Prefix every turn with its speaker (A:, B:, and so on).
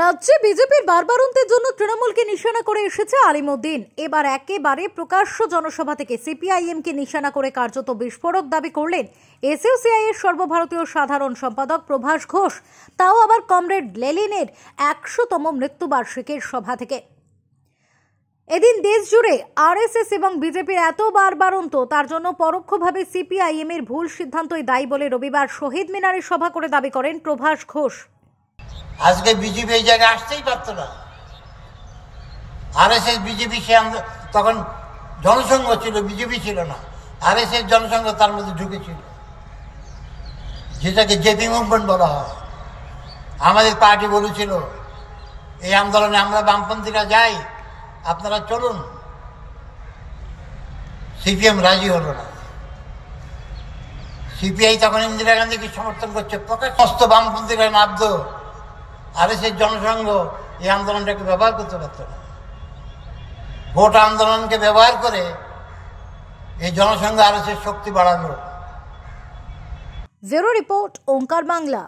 A: রাজ্যে বিজেপির বারবারন্তের জন্য তৃণমূলকে নিশানা করে এসেছে আলিমুদ্দিন এবার একেবারে প্রকাশ্য জনসভা থেকে সিপিআইএমকে নিশানা করে কার্যত বিস্ফোরক দাবি করলেন এসইউসিআই এর সর্বভারতীয় সাধারণ সম্পাদক প্রভাস ঘোষ তাও আবার কমরেড লেলিনের একশোতম মৃত্যুবার্ষিকীর সভা থেকে এদিন দেশ জুড়ে আরএসএস এবং বিজেপির এত বারবারন্ত তার জন্য পরোক্ষভাবে সিপিআইএম এর ভুল সিদ্ধান্তই দায়ী বলে রবিবার শহীদ মিনারে সভা করে দাবি করেন প্রভাস ঘোষ
B: আজকে বিজেপি এই জায়গায় আসতেই পারত না এস বিজেপি সে তখন জনসংঘ ছিল বিজেপি ছিল না আর এস জনসংঘ তার মধ্যে ঢুকেছিল যেটাকে জেপি মুভমেন্ট বলা হয় আমাদের পার্টি বলেছিল এই আন্দোলনে আমরা বামপন্থীরা যাই আপনারা চলুন সিপিএম রাজি হলো না সিপিআই তখন ইন্দিরা গান্ধীকে সমর্থন করছে প্রকাশ সমস্ত বামপন্থীরা নাবদ আরে সেই জনসংঘ এই আন্দোলনটাকে ব্যবহার করতে পারত না ভোট আন্দোলনকে ব্যবহার করে এই জনসংঘ আর শক্তি বাড়ানো
A: জেরো রিপোর্ট ওঙ্কার বাংলা